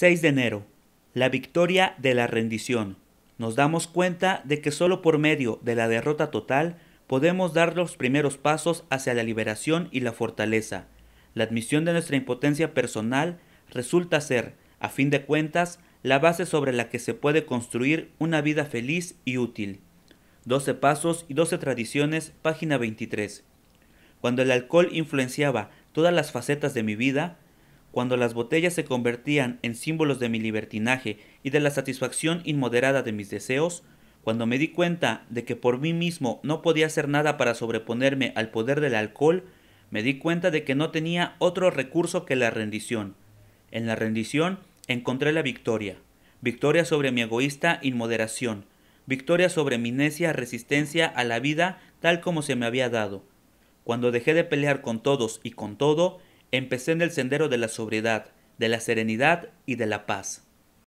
6 de enero. La victoria de la rendición. Nos damos cuenta de que solo por medio de la derrota total podemos dar los primeros pasos hacia la liberación y la fortaleza. La admisión de nuestra impotencia personal resulta ser, a fin de cuentas, la base sobre la que se puede construir una vida feliz y útil. 12 Pasos y 12 Tradiciones, página 23. Cuando el alcohol influenciaba todas las facetas de mi vida, cuando las botellas se convertían en símbolos de mi libertinaje y de la satisfacción inmoderada de mis deseos, cuando me di cuenta de que por mí mismo no podía hacer nada para sobreponerme al poder del alcohol, me di cuenta de que no tenía otro recurso que la rendición. En la rendición encontré la victoria, victoria sobre mi egoísta inmoderación, victoria sobre mi necia resistencia a la vida tal como se me había dado. Cuando dejé de pelear con todos y con todo, Empecé en el sendero de la sobriedad, de la serenidad y de la paz.